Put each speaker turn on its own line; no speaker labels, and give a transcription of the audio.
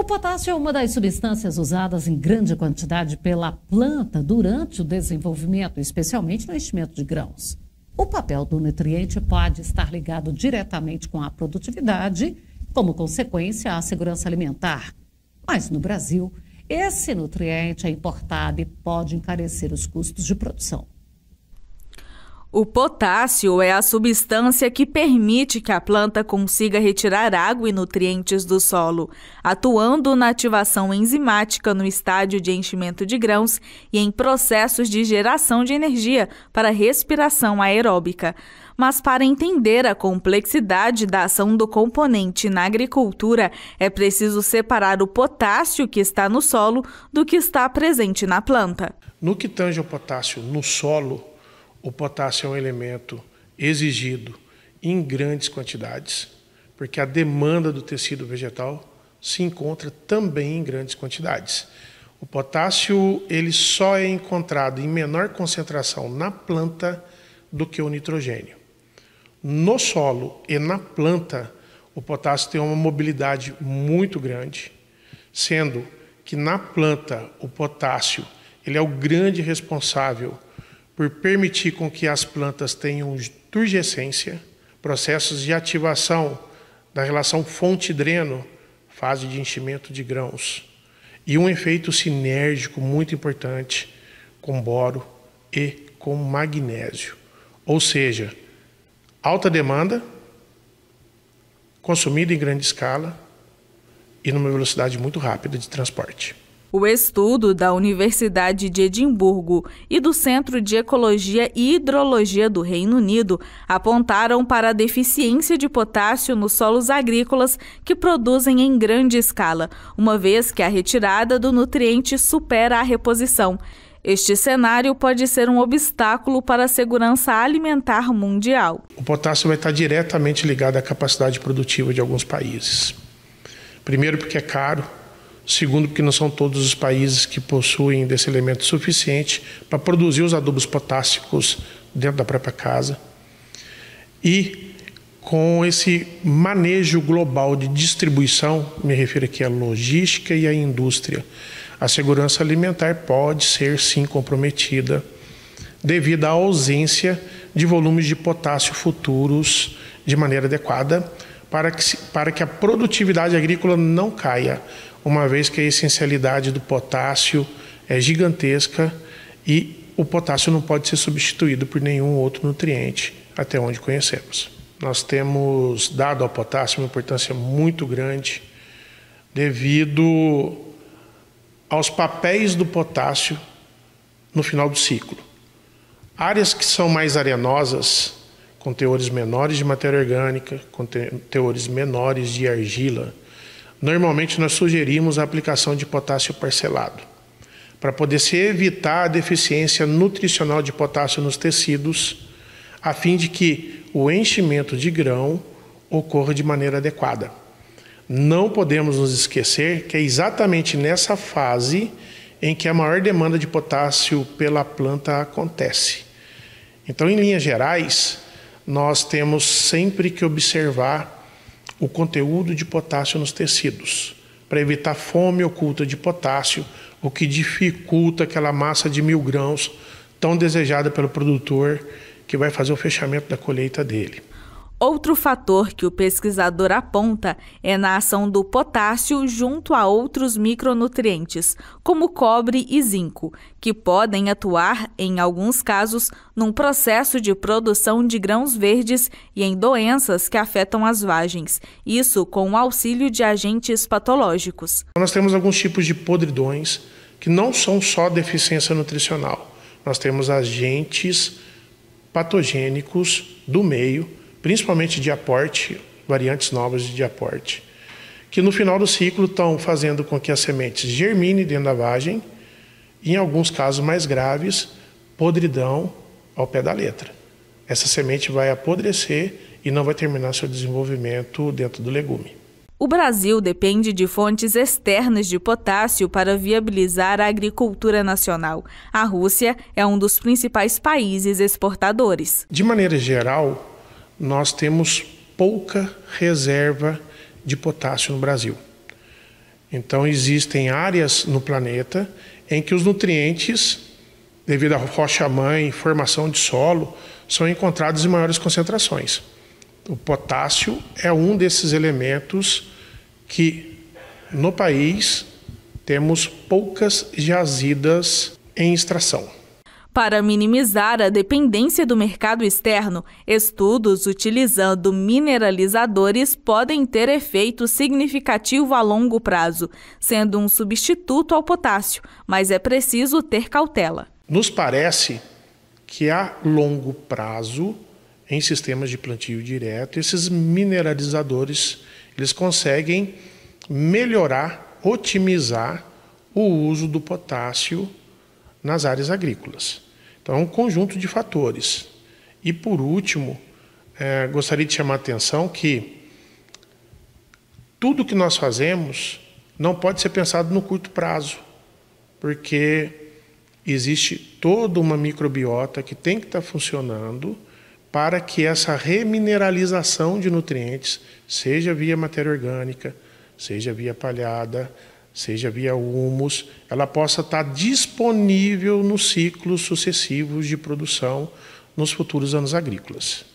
O potássio é uma das substâncias usadas em grande quantidade pela planta durante o desenvolvimento, especialmente no enchimento de grãos. O papel do nutriente pode estar ligado diretamente com a produtividade, como consequência, à segurança alimentar. Mas no Brasil, esse nutriente é importado e pode encarecer os custos de produção. O potássio é a substância que permite que a planta consiga retirar água e nutrientes do solo, atuando na ativação enzimática no estádio de enchimento de grãos e em processos de geração de energia para respiração aeróbica. Mas para entender a complexidade da ação do componente na agricultura, é preciso separar o potássio que está no solo do que está presente na planta.
No que tange ao potássio no solo, o potássio é um elemento exigido em grandes quantidades, porque a demanda do tecido vegetal se encontra também em grandes quantidades. O potássio ele só é encontrado em menor concentração na planta do que o nitrogênio. No solo e na planta, o potássio tem uma mobilidade muito grande, sendo que na planta o potássio ele é o grande responsável por permitir com que as plantas tenham turgescência, processos de ativação da relação fonte-dreno, fase de enchimento de grãos, e um efeito sinérgico muito importante com boro e com magnésio. Ou seja, alta demanda, consumida em grande escala e numa velocidade muito rápida de transporte.
O estudo da Universidade de Edimburgo e do Centro de Ecologia e Hidrologia do Reino Unido apontaram para a deficiência de potássio nos solos agrícolas que produzem em grande escala, uma vez que a retirada do nutriente supera a reposição. Este cenário pode ser um obstáculo para a segurança alimentar mundial.
O potássio vai estar diretamente ligado à capacidade produtiva de alguns países. Primeiro, porque é caro, Segundo, porque não são todos os países que possuem desse elemento suficiente para produzir os adubos potássicos dentro da própria casa. E com esse manejo global de distribuição, me refiro aqui à logística e à indústria, a segurança alimentar pode ser sim comprometida devido à ausência de volumes de potássio futuros de maneira adequada para que, para que a produtividade agrícola não caia uma vez que a essencialidade do potássio é gigantesca e o potássio não pode ser substituído por nenhum outro nutriente, até onde conhecemos. Nós temos dado ao potássio uma importância muito grande devido aos papéis do potássio no final do ciclo. Áreas que são mais arenosas, com teores menores de matéria orgânica, com teores menores de argila, normalmente nós sugerimos a aplicação de potássio parcelado. Para poder se evitar a deficiência nutricional de potássio nos tecidos, a fim de que o enchimento de grão ocorra de maneira adequada. Não podemos nos esquecer que é exatamente nessa fase em que a maior demanda de potássio pela planta acontece. Então, em linhas gerais, nós temos sempre que observar o conteúdo de potássio nos tecidos, para evitar fome oculta de potássio, o que dificulta aquela massa de mil grãos tão desejada pelo produtor que vai fazer o fechamento da colheita dele.
Outro fator que o pesquisador aponta é na ação do potássio junto a outros micronutrientes, como cobre e zinco, que podem atuar, em alguns casos, num processo de produção de grãos verdes e em doenças que afetam as vagens, isso com o auxílio de agentes patológicos.
Então, nós temos alguns tipos de podridões que não são só deficiência nutricional, nós temos agentes patogênicos do meio principalmente de aporte, variantes novas de aporte, que no final do ciclo estão fazendo com que as sementes germinem dentro da vagem, e em alguns casos mais graves, podridão ao pé da letra. Essa semente vai apodrecer e não vai terminar seu desenvolvimento dentro do legume.
O Brasil depende de fontes externas de potássio para viabilizar a agricultura nacional. A Rússia é um dos principais países exportadores.
De maneira geral, nós temos pouca reserva de potássio no Brasil. Então, existem áreas no planeta em que os nutrientes, devido à rocha-mãe, formação de solo, são encontrados em maiores concentrações. O potássio é um desses elementos que, no país, temos poucas jazidas em extração.
Para minimizar a dependência do mercado externo, estudos utilizando mineralizadores podem ter efeito significativo a longo prazo, sendo um substituto ao potássio, mas é preciso ter cautela.
Nos parece que a longo prazo, em sistemas de plantio direto, esses mineralizadores eles conseguem melhorar, otimizar o uso do potássio nas áreas agrícolas. Então, é um conjunto de fatores. E, por último, é, gostaria de chamar a atenção que tudo que nós fazemos não pode ser pensado no curto prazo, porque existe toda uma microbiota que tem que estar funcionando para que essa remineralização de nutrientes, seja via matéria orgânica, seja via palhada, seja via humus, ela possa estar disponível nos ciclos sucessivos de produção nos futuros anos agrícolas.